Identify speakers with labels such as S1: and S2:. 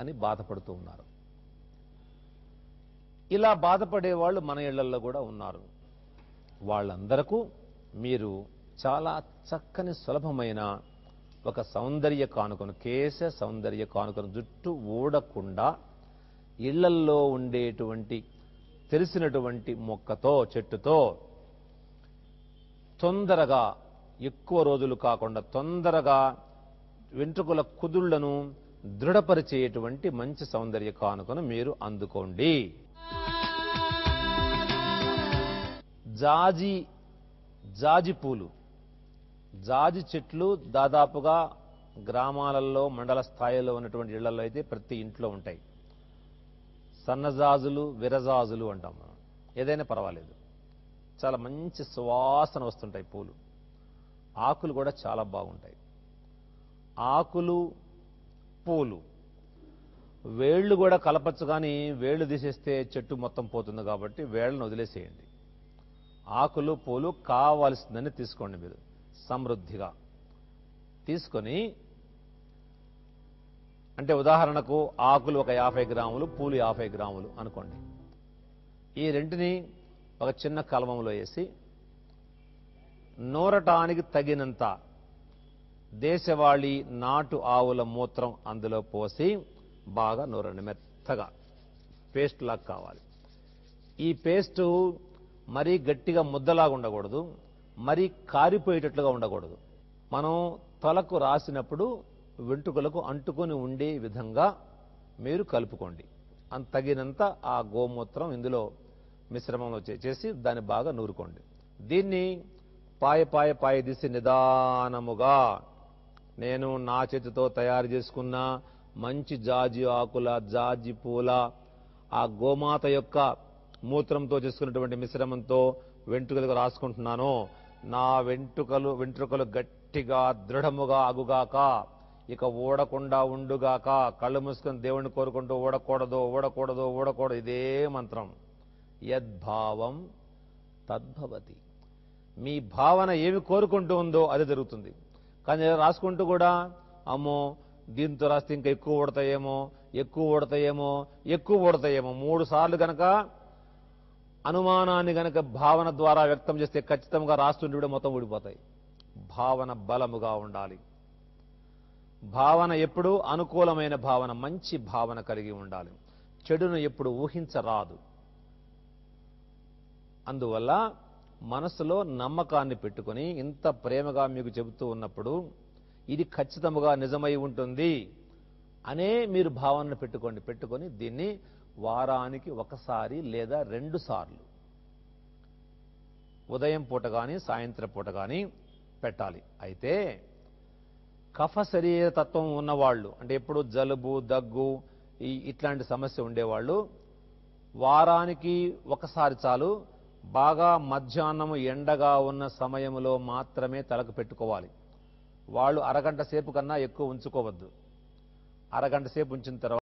S1: అని బాధపడుతూ ఉన్నారు ఇలా బాధపడే వాళ్ళు మన ఇళ్లలో కూడా ఉన్నారు వాళ్ళందరకు మీరు చాలా చక్కని సులభమైన ఒక సౌందర్య కానుకను కేశ సౌందర్య కానుకను జుట్టు ఊడకుండా ఇళ్లల్లో ఉండేటువంటి తెలిసినటువంటి మొక్కతో చెట్టుతో తొందరగా ఎక్కువ రోజులు కాకుండా తొందరగా వెంట్రుకల కుదుళ్లను దృఢపరిచేటువంటి మంచి సౌందర్య కానుకను మీరు అందుకోండి జాజి జాజి పూలు జాజి చెట్లు దాదాపుగా గ్రామాలలో మండల స్థాయిలో ఉన్నటువంటి ఇళ్లలో అయితే ప్రతి ఇంట్లో ఉంటాయి సన్నజాజులు విరజాజులు అంటాం మనం ఏదైనా పర్వాలేదు చాలా మంచి సువాసన వస్తుంటాయి పూలు ఆకులు కూడా చాలా బాగుంటాయి ఆకులు పూలు వేళ్ళు కూడా కలపచ్చు కానీ వేళ్ళు తీసేస్తే చెట్టు మొత్తం పోతుంది కాబట్టి వేళ్ళను వదిలేసేయండి ఆకులు పూలు కావాల్సిందని తీసుకోండి మీరు సమృద్ధిగా తీసుకొని అంటే ఉదాహరణకు ఆకులు ఒక యాభై గ్రాములు పూలు యాభై గ్రాములు అనుకోండి ఈ రెంటిని ఒక చిన్న కలమంలో వేసి నూరటానికి తగినంత దేశవాళి నాటు ఆవుల మూత్రం అందులో పోసి బాగా నూరండి మెత్తగా పేస్ట్ లాగా కావాలి ఈ పేస్ట్ మరీ గట్టిగా ముద్దలాగా ఉండకూడదు మరీ కారిపోయేటట్లుగా ఉండకూడదు మనం తలకు రాసినప్పుడు వెంట్రుకలకు అంటుకొని ఉండే విధంగా మీరు కలుపుకోండి అంత తగినంత ఆ గోమూత్రం ఇందులో మిశ్రమంలో చేసి దాన్ని బాగా నూరుకోండి దీన్ని పాయ పాయ పాయ తీసి నిదానముగా నేను నా చేతితో తయారు చేసుకున్న మంచి జాజి ఆకుల జాజి పూల ఆ గోమాత యొక్క మూత్రంతో చేసుకున్నటువంటి మిశ్రమంతో వెంట్రుకలకు రాసుకుంటున్నాను నా వెంట్రుకలు వెంట్రుకలు గట్టిగా దృఢముగా అగుగాక ఇక ఓడకుండా ఉండుగాక కళ్ళు మూసుకొని దేవుణ్ణి కోరుకుంటూ ఓడకూడదు ఓడకూడదు ఓడకూడదు ఇదే మంత్రం యద్భావం తద్భవతి మీ భావన ఏమి కోరుకుంటూ ఉందో అది జరుగుతుంది కానీ రాసుకుంటూ కూడా అమ్మో దీంతో రాస్తే ఇంకా ఎక్కువ పడతాయేమో ఎక్కువ పడతాయేమో ఎక్కువ పడతాయేమో మూడు సార్లు గనక అనుమానాన్ని గనక భావన ద్వారా వ్యక్తం చేస్తే ఖచ్చితంగా రాస్తుంటే కూడా మొత్తం ఊడిపోతాయి భావన బలముగా ఉండాలి భావన ఎప్పుడు అనుకూలమైన భావన మంచి భావన కలిగి ఉండాలి చెడును ఎప్పుడు ఊహించరాదు అందువల్ల మనసులో నమ్మకాన్ని పెట్టుకొని ఇంత ప్రేమగా మీకు చెబుతూ ఉన్నప్పుడు ఇది ఖచ్చితముగా నిజమై ఉంటుంది అనే మీరు భావనను పెట్టుకోండి పెట్టుకొని దీన్ని వారానికి ఒకసారి లేదా రెండు సార్లు ఉదయం పూట కానీ సాయంత్రం పూట కానీ పెట్టాలి అయితే కఫ శరీర తత్వం ఉన్నవాళ్ళు అంటే ఎప్పుడు జలుబు దగ్గు ఇట్లాంటి సమస్య ఉండేవాళ్ళు వారానికి ఒకసారి చాలు బాగా మధ్యాహ్నం ఎండగా ఉన్న సమయంలో మాత్రమే తలకు పెట్టుకోవాలి వాళ్ళు అరగంట సేపు కన్నా ఎక్కువ ఉంచుకోవద్దు అరగంట సేపు ఉంచిన తర్వాత